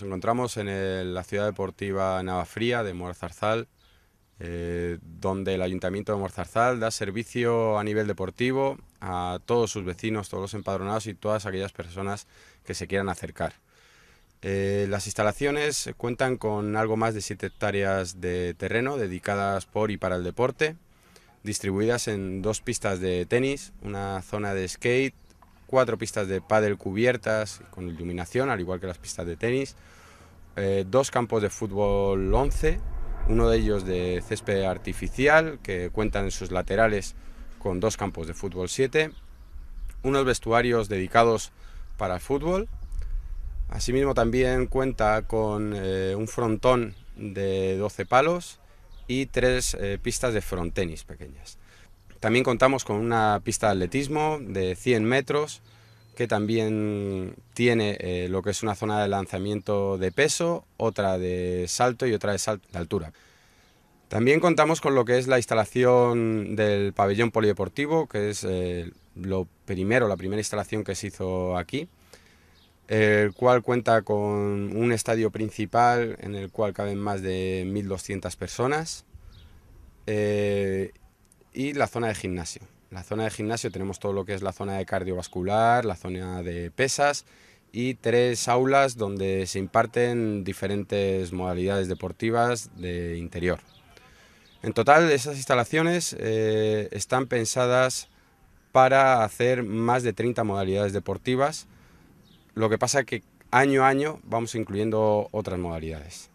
Nos encontramos en la ciudad deportiva Navafría de Morzarzal... Eh, donde el Ayuntamiento de Morzarzal da servicio a nivel deportivo a todos sus vecinos, todos los empadronados y todas aquellas personas que se quieran acercar. Eh, las instalaciones cuentan con algo más de 7 hectáreas de terreno dedicadas por y para el deporte, distribuidas en dos pistas de tenis, una zona de skate, cuatro pistas de pádel cubiertas con iluminación, al igual que las pistas de tenis, eh, dos campos de fútbol 11, uno de ellos de césped artificial que cuentan en sus laterales con dos campos de fútbol 7, unos vestuarios dedicados para el fútbol, asimismo también cuenta con eh, un frontón de 12 palos y tres eh, pistas de frontenis pequeñas. También contamos con una pista de atletismo de 100 metros que también tiene eh, lo que es una zona de lanzamiento de peso, otra de salto y otra de, altura. También contamos con lo que es la instalación del pabellón polideportivo, que es eh, lo primero, la primera instalación que se hizo aquí, el cual cuenta con un estadio principal en el cual caben más de 1.200 personas eh, y la zona de gimnasio. La zona de gimnasio tenemos todo lo que es la zona de cardiovascular, la zona de pesas y tres aulas donde se imparten diferentes modalidades deportivas de interior. En total, esas instalaciones eh, están pensadas para hacer más de 30 modalidades deportivas, lo que pasa que año a año vamos incluyendo otras modalidades.